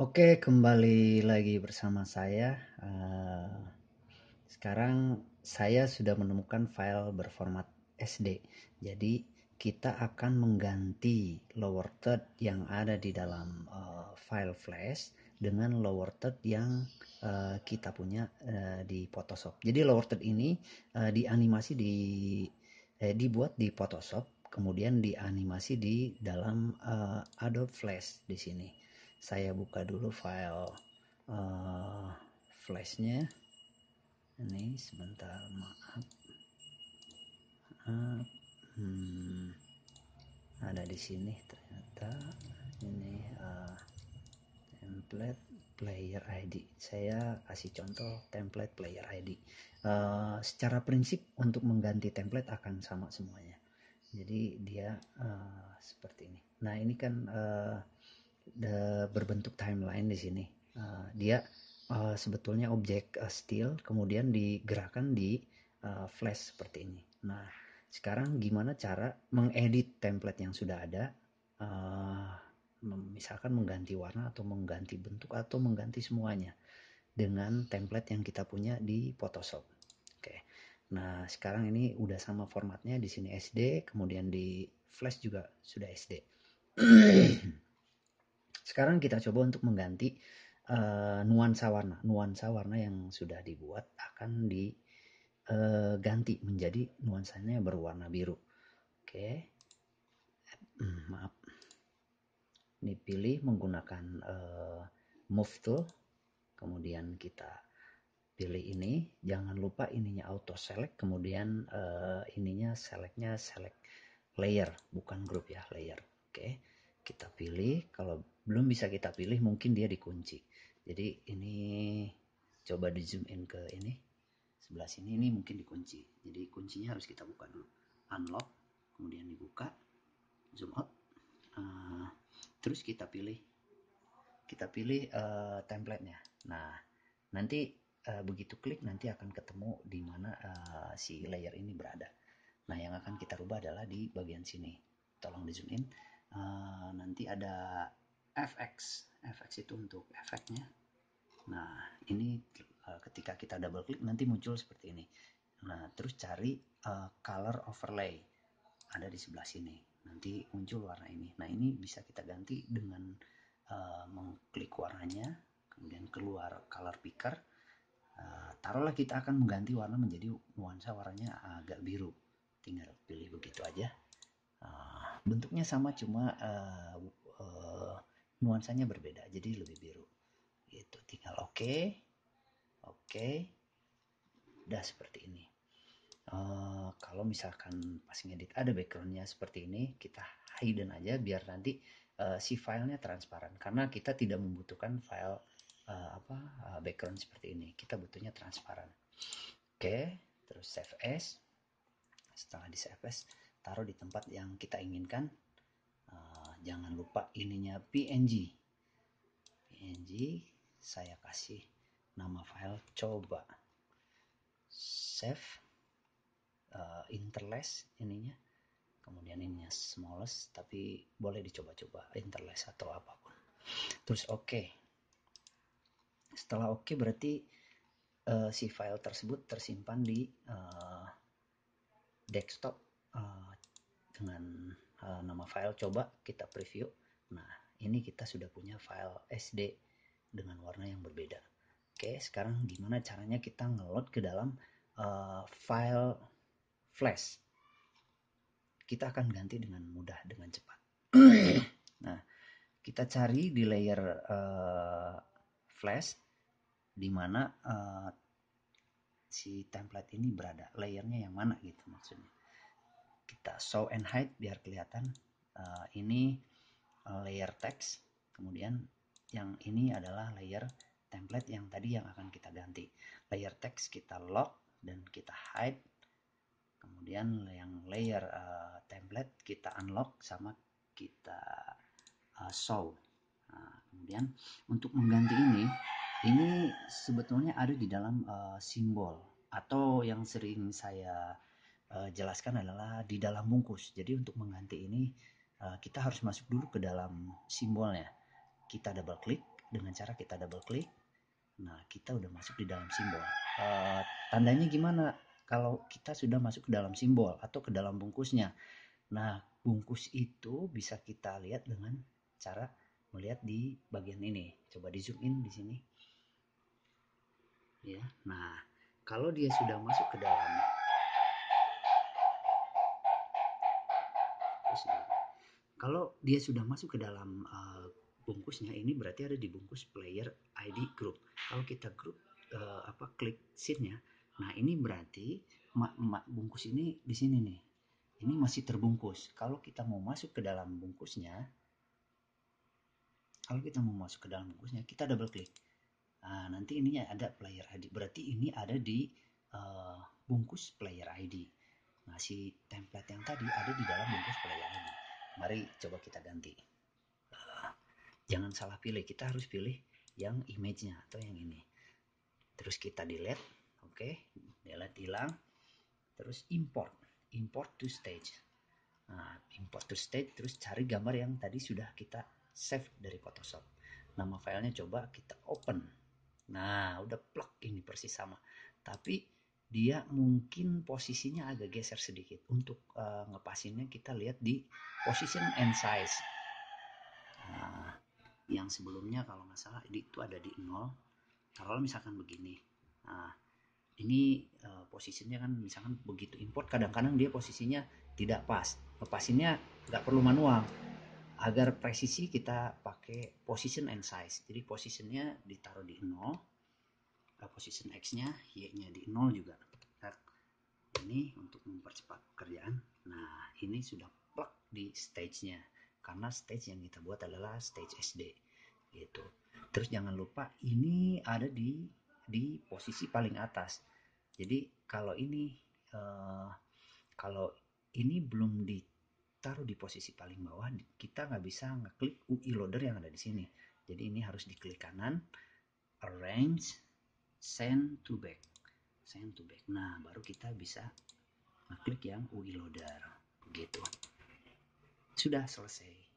Oke, kembali lagi bersama saya. Uh, sekarang saya sudah menemukan file berformat SD. Jadi kita akan mengganti lower third yang ada di dalam uh, file flash dengan lower third yang uh, kita punya uh, di Photoshop. Jadi lower third ini uh, dianimasi di eh, dibuat di Photoshop, kemudian dianimasi di dalam uh, Adobe Flash di sini saya buka dulu file uh, flashnya ini sebentar maaf uh, hmm, ada di sini ternyata ini uh, template player ID saya kasih contoh template player ID uh, eh, secara prinsip untuk mengganti template akan sama semuanya jadi dia uh, seperti ini nah ini kan uh, the, berbentuk timeline di sini. Uh, dia uh, sebetulnya objek uh, steel kemudian digerakkan di uh, flash seperti ini. Nah, sekarang gimana cara mengedit template yang sudah ada? Uh, misalkan mengganti warna atau mengganti bentuk atau mengganti semuanya dengan template yang kita punya di Photoshop. Oke. Nah, sekarang ini udah sama formatnya di sini SD, kemudian di flash juga sudah SD. Sekarang kita coba untuk mengganti uh, nuansa warna. Nuansa warna yang sudah dibuat akan diganti eh, uh, menjadi nuansanya berwarna biru. Oke. Okay. Hmm, maaf. pilih menggunakan uh, move tool. Kemudian kita pilih ini jangan lupa ininya auto select kemudian uh, ininya selectnya select layer bukan group ya layer oke okay kita pilih. Kalau belum bisa kita pilih, mungkin dia dikunci. Jadi ini coba di zoom in ke ini sebelah sini ini mungkin dikunci. Jadi kuncinya harus kita buka dulu. Unlock, kemudian dibuka, zoom out, uh, terus kita pilih kita pilih uh, templatenya. Nah nanti uh, begitu klik nanti akan ketemu di mana uh, si layer ini berada. Nah yang akan kita rubah adalah di bagian sini. Tolong di zoom in. Eh, nanti ada fx fx itu untuk efeknya nah ini uh, ketika kita double klik nanti muncul seperti ini nah terus cari uh, color overlay ada di sebelah sini nanti muncul warna ini nah ini bisa kita ganti dengan uh, mengklik warnanya kemudian keluar color picker uh, taruhlah kita akan mengganti warna menjadi nuansa warnanya agak biru tinggal pilih begitu aja Ah, bentuknya sama cuma uh, uh, nuansanya berbeda jadi lebih biru itu tinggal oke okay. oke okay. udah seperti ini uh, kalau misalkan pas ngedit ada backgroundnya seperti ini kita hidden aja biar nanti uh, si filenya transparan karena kita tidak membutuhkan file uh, apa uh, background seperti ini kita butuhnya transparan oke okay. terus save as setelah di save as taruh di tempat yang kita inginkan uh, jangan lupa ininya png png saya kasih nama file coba save uh, interlace ininya kemudian ininya smallest tapi boleh dicoba-coba interlace atau apapun terus oke okay. setelah oke okay, berarti uh, si file tersebut tersimpan di uh, desktop uh, dengan uh, nama file coba kita preview nah ini kita sudah punya file SD dengan warna yang berbeda oke sekarang gimana caranya kita ngeload ke dalam uh, file flash kita akan ganti dengan mudah dengan cepat nah kita cari di layer uh, flash di mana uh, si template ini berada layernya yang mana gitu maksudnya kita show and hide biar kelihatan uh, ini eh, layer text kemudian yang ini adalah layer template yang tadi yang akan kita ganti layer text kita lock dan kita hide kemudian yang layer uh, template kita unlock sama kita uh, show nah, kemudian untuk mengganti ini ini sebetulnya ada di dalam uh, simbol atau yang sering saya uh, jelaskan adalah di dalam bungkus. Jadi untuk mengganti ini uh, kita harus masuk dulu ke dalam simbolnya. Kita double klik dengan cara kita double klik. Nah kita udah masuk di dalam simbol. Uh, tandanya gimana? Kalau kita sudah masuk ke dalam simbol atau ke dalam bungkusnya. Nah bungkus itu bisa kita lihat dengan cara melihat di bagian ini. Coba di zoom in di sini. Ya, nah kalau dia sudah masuk ke dalam bungkusnya. Kalau dia sudah masuk ke dalam uh, bungkusnya, ini berarti ada di bungkus player ID group. Kalau kita grup uh, eh, apa klik sheetnya, nah ini berarti ma- ma- bungkus ini di sini nih. Ini masih terbungkus. Kalau kita mau masuk ke dalam bungkusnya, kalau kita mau masuk ke dalam bungkusnya, kita double klik. Nah, nanti ininya ada player ID. Berarti ini ada di uh, bungkus player ID. Nah, template yang tadi ada di dalam bungkus pelayan ini. Mari coba kita ganti. jangan salah pilih, kita harus pilih yang image-nya atau yang ini. Terus kita delete, oke, okay. delete hilang. Terus import, import to stage. Nah, import to stage, terus cari gambar yang tadi sudah kita save dari Photoshop. Nama filenya coba kita open. Nah, udah plug ini persis sama. Tapi dia mungkin posisinya agak geser sedikit untuk uh, ngepasinnya kita lihat di position and size nah, yang sebelumnya kalau nggak salah itu ada di nol nah, kalau misalkan begini nah ini uh, posisinya kan misalkan begitu import kadang-kadang dia posisinya tidak pas ngepasinnya nggak perlu manual agar presisi kita pakai position and size jadi posisinya ditaruh di nol position X-nya, Y-nya di 0 juga. Ini untuk mempercepat pekerjaan. Nah, ini sudah plug di stage-nya. Karena stage yang kita buat adalah stage SD. Gitu. Terus jangan lupa ini ada di di posisi paling atas. Jadi kalau ini uh, kalau ini belum ditaruh di posisi paling bawah, kita nggak bisa ngeklik UI loader yang ada di sini. Jadi ini harus diklik kanan, arrange, send to back send to back nah baru kita bisa klik yang UI loader gitu sudah selesai